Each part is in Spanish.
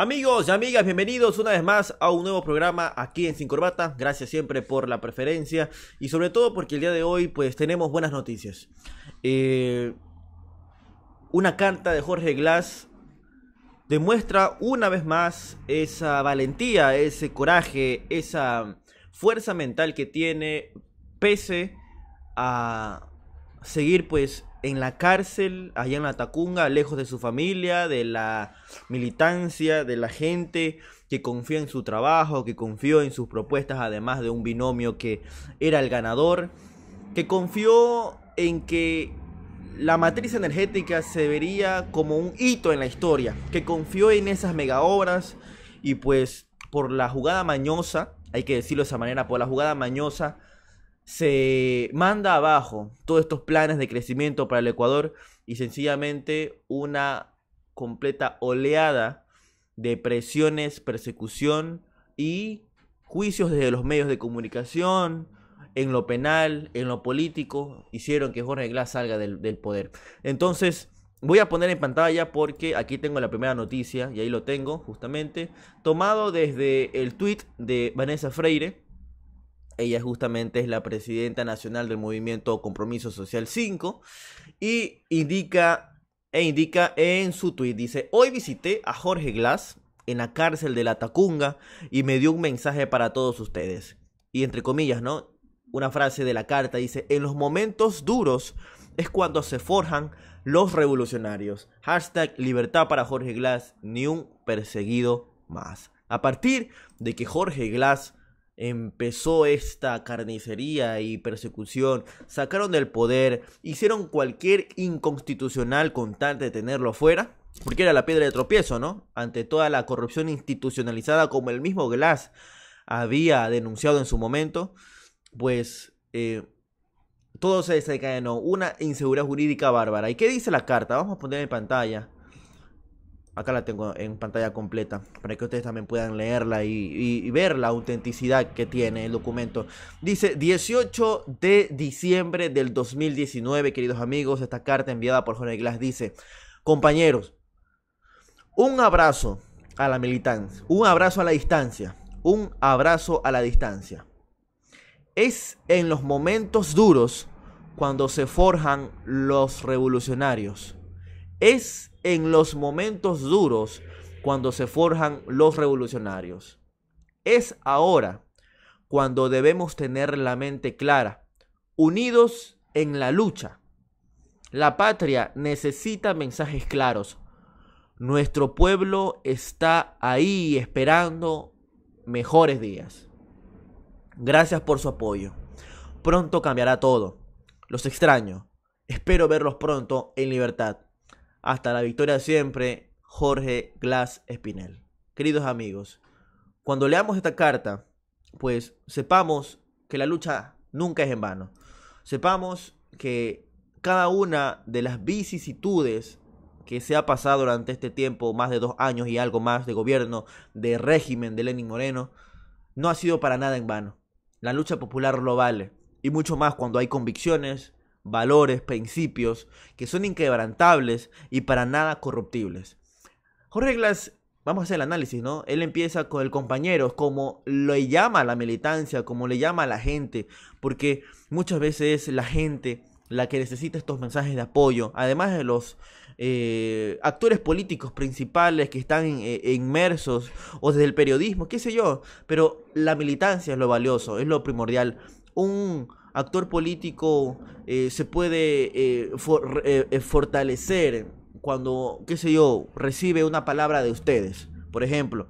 Amigos y amigas, bienvenidos una vez más a un nuevo programa aquí en Sin Corbata. Gracias siempre por la preferencia y sobre todo porque el día de hoy pues tenemos buenas noticias. Eh, una carta de Jorge Glass demuestra una vez más esa valentía, ese coraje, esa fuerza mental que tiene pese a seguir pues en la cárcel, allá en la Tacunga, lejos de su familia, de la militancia, de la gente que confía en su trabajo, que confió en sus propuestas, además de un binomio que era el ganador, que confió en que la matriz energética se vería como un hito en la historia, que confió en esas mega obras y pues por la jugada mañosa, hay que decirlo de esa manera, por la jugada mañosa, se manda abajo todos estos planes de crecimiento para el Ecuador y sencillamente una completa oleada de presiones, persecución y juicios desde los medios de comunicación, en lo penal, en lo político, hicieron que Jorge Glass salga del, del poder. Entonces, voy a poner en pantalla porque aquí tengo la primera noticia, y ahí lo tengo justamente, tomado desde el tweet de Vanessa Freire, ella justamente es la presidenta nacional del movimiento Compromiso Social 5 y indica, e indica en su tweet, dice, hoy visité a Jorge Glass en la cárcel de la Tacunga y me dio un mensaje para todos ustedes. Y entre comillas, ¿no? Una frase de la carta dice, en los momentos duros es cuando se forjan los revolucionarios. Hashtag libertad para Jorge Glass, ni un perseguido más. A partir de que Jorge Glass empezó esta carnicería y persecución, sacaron del poder, hicieron cualquier inconstitucional con tal de tenerlo fuera, porque era la piedra de tropiezo, ¿no? Ante toda la corrupción institucionalizada como el mismo Glass había denunciado en su momento, pues eh, todo se desencadenó, una inseguridad jurídica bárbara. ¿Y qué dice la carta? Vamos a poner en pantalla. Acá la tengo en pantalla completa para que ustedes también puedan leerla y, ver la autenticidad que tiene el documento. Dice 18 de diciembre del 2019, queridos amigos, esta carta enviada por Jorge Glass dice, compañeros, un abrazo a la militancia, un abrazo a la distancia, un abrazo a la distancia. Es en los momentos duros cuando se forjan los revolucionarios. Es en los momentos duros cuando se forjan los revolucionarios. Es ahora cuando debemos tener la mente clara, unidos en la lucha. La patria necesita mensajes claros. Nuestro pueblo está ahí esperando mejores días. Gracias por su apoyo. Pronto cambiará todo. Los extraño. Espero verlos pronto en libertad. Hasta la victoria siempre, Jorge Glass Espinel. Queridos amigos, cuando leamos esta carta, pues sepamos que la lucha nunca es en vano. Sepamos que cada una de las vicisitudes que se ha pasado durante este tiempo, más de dos años y algo más de gobierno, de régimen de Lenin Moreno, no ha sido para nada en vano. La lucha popular lo vale, y mucho más cuando hay convicciones, valores, principios que son inquebrantables y para nada corruptibles. Jorge Glass, vamos a hacer el análisis, ¿no? Él empieza con el compañero, como le llama a la militancia, como le llama a la gente, porque muchas veces es la gente la que necesita estos mensajes de apoyo, además de los eh, actores políticos principales que están eh, inmersos o desde el periodismo, qué sé yo, pero la militancia es lo valioso, es lo primordial. Un actor político eh, se puede eh, eh, fortalecer cuando, qué sé yo, recibe una palabra de ustedes. Por ejemplo,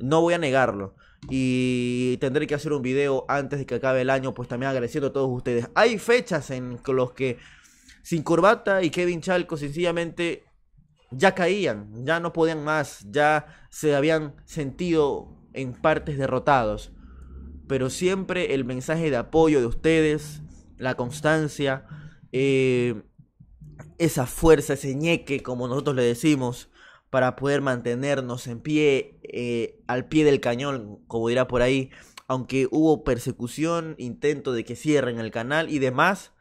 no voy a negarlo. Y tendré que hacer un video antes de que acabe el año, pues también agradeciendo a todos ustedes. Hay fechas en los que Sin Corbata y Kevin Chalco sencillamente ya caían, ya no podían más, ya se habían sentido en partes derrotados pero siempre el mensaje de apoyo de ustedes, la constancia, eh, esa fuerza, ese ñeque, como nosotros le decimos, para poder mantenernos en pie, eh, al pie del cañón, como dirá por ahí, aunque hubo persecución, intento de que cierren el canal y demás,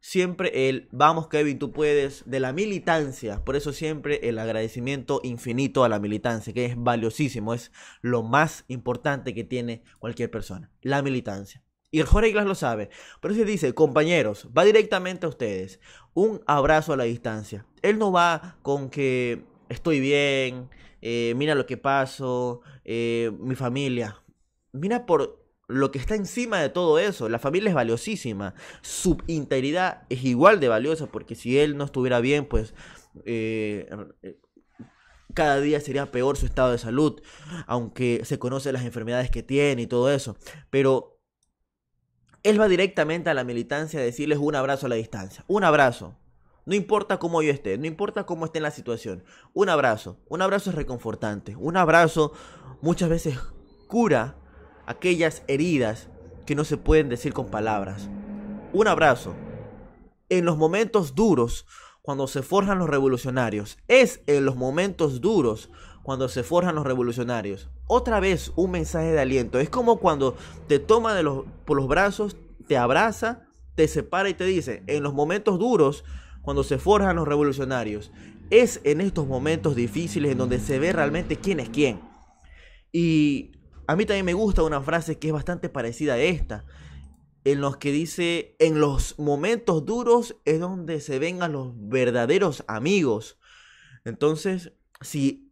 siempre el vamos Kevin, tú puedes, de la militancia. Por eso siempre el agradecimiento infinito a la militancia, que es valiosísimo, es lo más importante que tiene cualquier persona, la militancia. Y Jorge Iglesias lo sabe. Por eso dice, compañeros, va directamente a ustedes. Un abrazo a la distancia. Él no va con que estoy bien, eh, mira lo que paso, eh, mi familia. Mira por lo que está encima de todo eso. La familia es valiosísima. Su integridad es igual de valiosa porque si él no estuviera bien, pues eh, eh, cada día sería peor su estado de salud, aunque se conoce las enfermedades que tiene y todo eso. Pero él va directamente a la militancia a decirles un abrazo a la distancia. Un abrazo. No importa cómo yo esté, no importa cómo esté en la situación. Un abrazo. Un abrazo es reconfortante. Un abrazo muchas veces cura aquellas heridas que no se pueden decir con palabras. Un abrazo. En los momentos duros, cuando se forjan los revolucionarios, es en los momentos duros cuando se forjan los revolucionarios. Otra vez un mensaje de aliento. Es como cuando te toma de los, por los brazos, te abraza, te separa y te dice, en los momentos duros, cuando se forjan los revolucionarios, es en estos momentos difíciles en donde se ve realmente quién es quién. Y a mí también me gusta una frase que es bastante parecida a esta, en los que dice, en los momentos duros es donde se vengan los verdaderos amigos. Entonces, si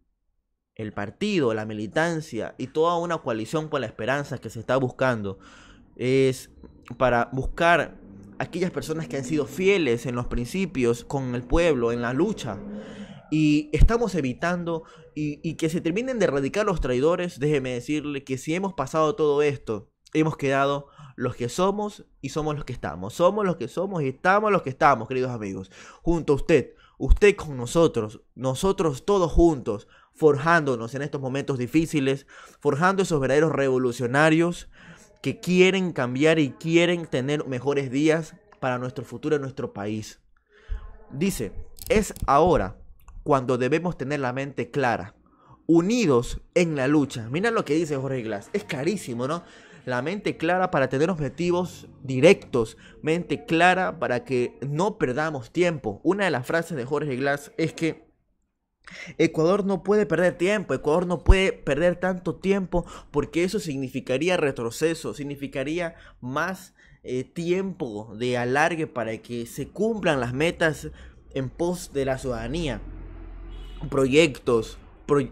el partido, la militancia y toda una coalición con la esperanza que se está buscando es para buscar aquellas personas que han sido fieles en los principios, con el pueblo, en la lucha, y estamos evitando y, que se terminen de erradicar los traidores, déjeme decirle que si hemos pasado todo esto, hemos quedado los que somos y somos los que estamos. Somos los que somos y estamos los que estamos, queridos amigos. Junto a usted, usted con nosotros, nosotros todos juntos, forjándonos en estos momentos difíciles, forjando esos verdaderos revolucionarios que quieren cambiar y quieren tener mejores días para nuestro futuro, nuestro país. Dice, es ahora cuando debemos tener la mente clara, unidos en la lucha. Mira lo que dice Jorge Glass, es carísimo, ¿no? La mente clara para tener objetivos directos, mente clara para que no perdamos tiempo. Una de las frases de Jorge Glass es que Ecuador no puede perder tiempo, Ecuador no puede perder tanto tiempo porque eso significaría retroceso, significaría más eh, tiempo de alargue para que se cumplan las metas en pos de la ciudadanía proyectos,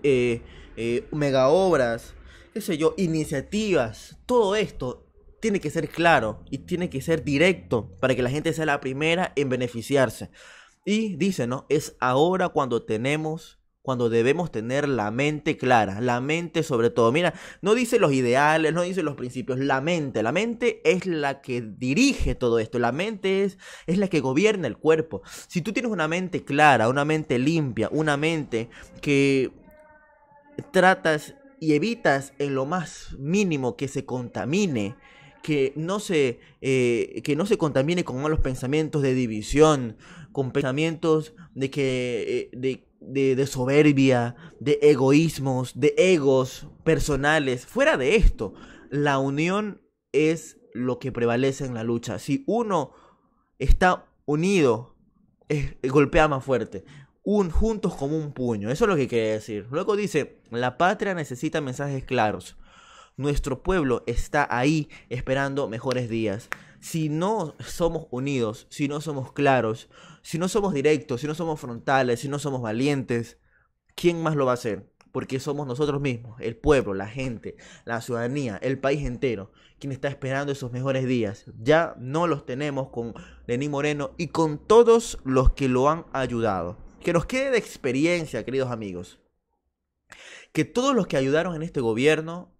eh, eh, mega obras, qué sé yo, iniciativas, todo esto tiene que ser claro y tiene que ser directo para que la gente sea la primera en beneficiarse. Y dice, ¿no? Es ahora cuando tenemos cuando debemos tener la mente clara, la mente sobre todo. Mira, no dice los ideales, no dice los principios, la mente, la mente es la que dirige todo esto, la mente es, es la que gobierna el cuerpo. Si tú tienes una mente clara, una mente limpia, una mente que tratas y evitas en lo más mínimo que se contamine, que no se, eh, que no se contamine con malos pensamientos de división, con pensamientos de que, eh, de de, soberbia, de egoísmos, de egos personales. Fuera de esto, la unión es lo que prevalece en la lucha. Si uno está unido, es, eh, golpea más fuerte. Un, juntos como un puño. Eso es lo que quiere decir. Luego dice, la patria necesita mensajes claros. Nuestro pueblo está ahí esperando mejores días. Si no somos unidos, si no somos claros, si no somos directos, si no somos frontales, si no somos valientes, ¿quién más lo va a hacer? Porque somos nosotros mismos, el pueblo, la gente, la ciudadanía, el país entero, quien está esperando esos mejores días. Ya no los tenemos con Lenín Moreno y con todos los que lo han ayudado. Que nos quede de experiencia, queridos amigos, que todos los que ayudaron en este gobierno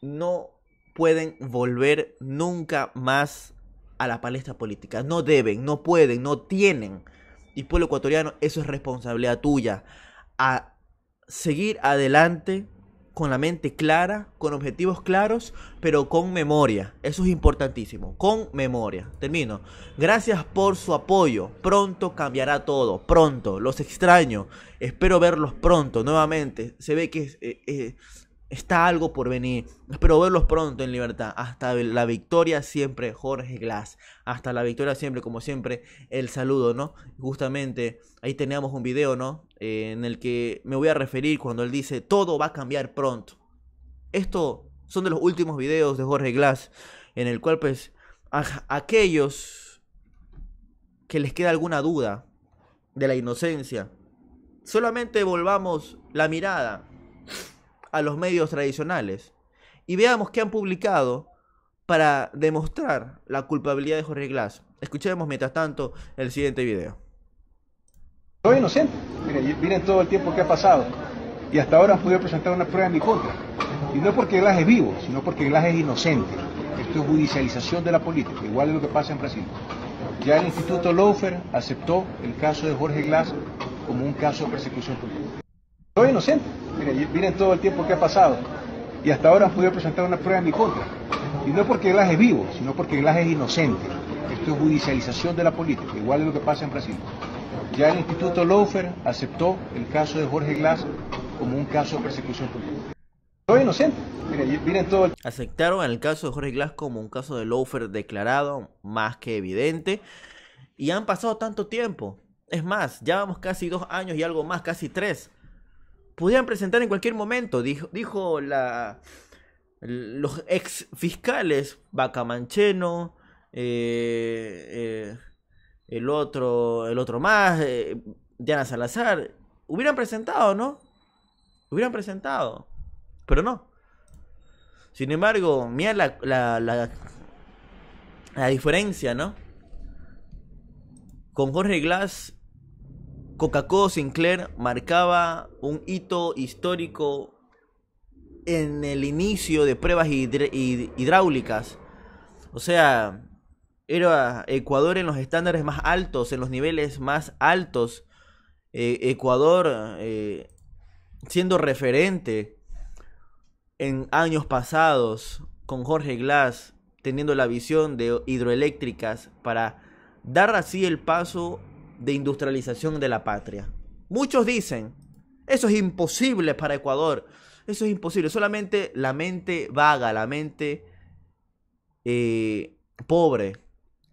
no pueden volver nunca más a la palestra política. No deben, no pueden, no tienen. Y pueblo ecuatoriano, eso es responsabilidad tuya. A seguir adelante con la mente clara, con objetivos claros, pero con memoria. Eso es importantísimo, con memoria. Termino. Gracias por su apoyo. Pronto cambiará todo, pronto. Los extraño. Espero verlos pronto, nuevamente. Se ve que eh, eh, está algo por venir. Espero verlos pronto en libertad. Hasta la victoria siempre, Jorge Glass. Hasta la victoria siempre, como siempre, el saludo, ¿no? Justamente ahí teníamos un video, ¿no? Eh, en el que me voy a referir cuando él dice, todo va a cambiar pronto. Esto son de los últimos videos de Jorge Glass, en el cual pues aquellos que les queda alguna duda de la inocencia, solamente volvamos la mirada a los medios tradicionales y veamos qué han publicado para demostrar la culpabilidad de Jorge Glass. Escuchemos mientras tanto el siguiente video. Soy inocente. Miren, todo el tiempo que ha pasado y hasta ahora han podido presentar una prueba en mi contra. Y no porque Glass es vivo, sino porque Glass es inocente. Esto es judicialización de la política, igual es lo que pasa en Brasil. Ya el Instituto Lofer aceptó el caso de Jorge Glass como un caso de persecución política. Soy inocente miren, todo el tiempo que ha pasado. Y hasta ahora han podido presentar una prueba en mi contra. Y no porque Glass es vivo, sino porque Glass es inocente. Esto es judicialización de la política, igual es lo que pasa en Brasil. Ya el Instituto Lofer aceptó el caso de Jorge Glass como un caso de persecución política. Soy inocente. Miren, todo Aceptaron el caso de Jorge Glass como un caso de Lofer declarado, más que evidente. Y han pasado tanto tiempo. Es más, ya vamos casi dos años y algo más, casi tres, pudieran presentar en cualquier momento, dijo, dijo la, los ex fiscales, Bacamancheno, eh, eh, el otro, el otro más, eh, Diana Salazar, hubieran presentado, ¿no? Hubieran presentado, pero no. Sin embargo, mira la, la, la, la diferencia, ¿no? Con Jorge Glass Coca-Cola Sinclair marcaba un hito histórico en el inicio de pruebas hidráulicas. O sea, era Ecuador en los estándares más altos, en los niveles más altos. E, Ecuador eh, siendo referente en años pasados con Jorge Glass, teniendo la visión de hidroeléctricas para dar así el paso de industrialización de la patria. Muchos dicen, eso es imposible para Ecuador, eso es imposible, solamente la mente vaga, la mente eh, pobre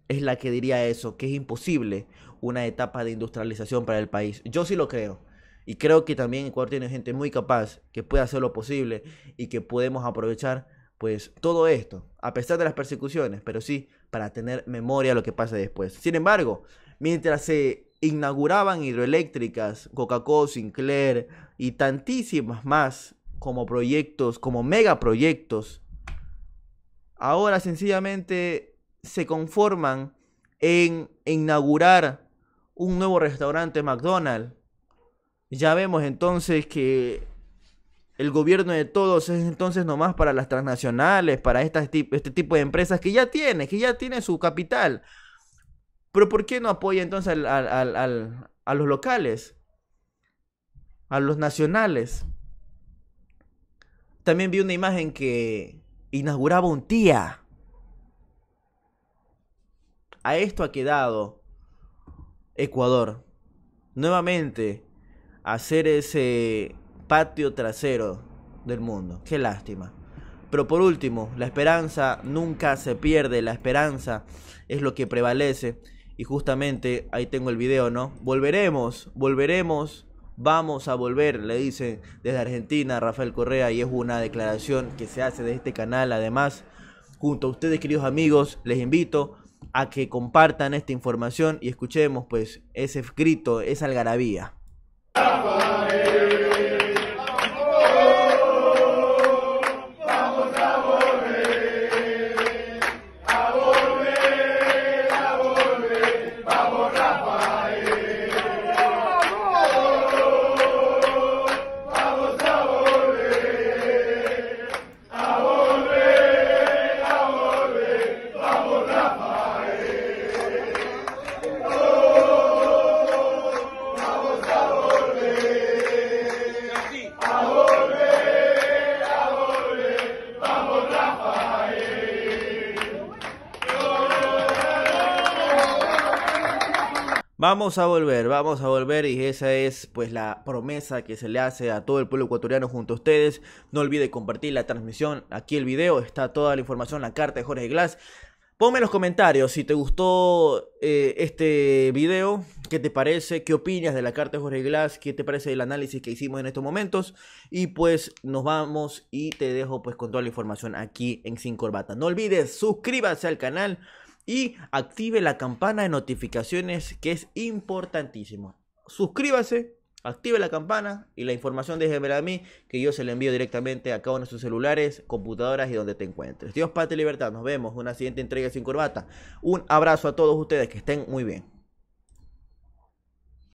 es la que diría eso, que es imposible una etapa de industrialización para el país. Yo sí lo creo. Y creo que también Ecuador tiene gente muy capaz que puede hacer lo posible y que podemos aprovechar pues todo esto, a pesar de las persecuciones, pero sí para tener memoria de lo que pasa después. Sin embargo, mientras se inauguraban hidroeléctricas, Coca-Cola, Sinclair y tantísimas más como proyectos, como megaproyectos, ahora sencillamente se conforman en inaugurar un nuevo restaurante McDonald's. Ya vemos entonces que el gobierno de todos es entonces nomás para las transnacionales, para este tipo de empresas que ya tiene, que ya tiene su capital. Pero ¿por qué no apoya entonces a los locales? A los nacionales. También vi una imagen que inauguraba un tía. A esto ha quedado Ecuador. Nuevamente, hacer ese patio trasero del mundo. Qué lástima. Pero por último, la esperanza nunca se pierde. La esperanza es lo que prevalece. Y justamente ahí tengo el video, ¿no? Volveremos, volveremos, vamos a volver, le dicen desde Argentina Rafael Correa y es una declaración que se hace de este canal. Además, junto a ustedes queridos amigos, les invito a que compartan esta información y escuchemos pues ese grito, esa algarabía. Vamos a volver, vamos a volver y esa es pues la promesa que se le hace a todo el pueblo ecuatoriano junto a ustedes. No olvide compartir la transmisión, aquí el video, está toda la información, la carta de Jorge Glass. Ponme en los comentarios si te gustó eh, este video, qué te parece, qué opinas de la carta de Jorge Glass, qué te parece el análisis que hicimos en estos momentos. Y pues nos vamos y te dejo pues con toda la información aquí en Sin Corbata. No olvides suscríbase al canal y active la campana de notificaciones que es importantísimo. Suscríbase, active la campana y la información déjenme a mí que yo se la envío directamente a cada uno de sus celulares, computadoras y donde te encuentres. Dios, paz libertad. Nos vemos en una siguiente entrega sin corbata. Un abrazo a todos ustedes, que estén muy bien.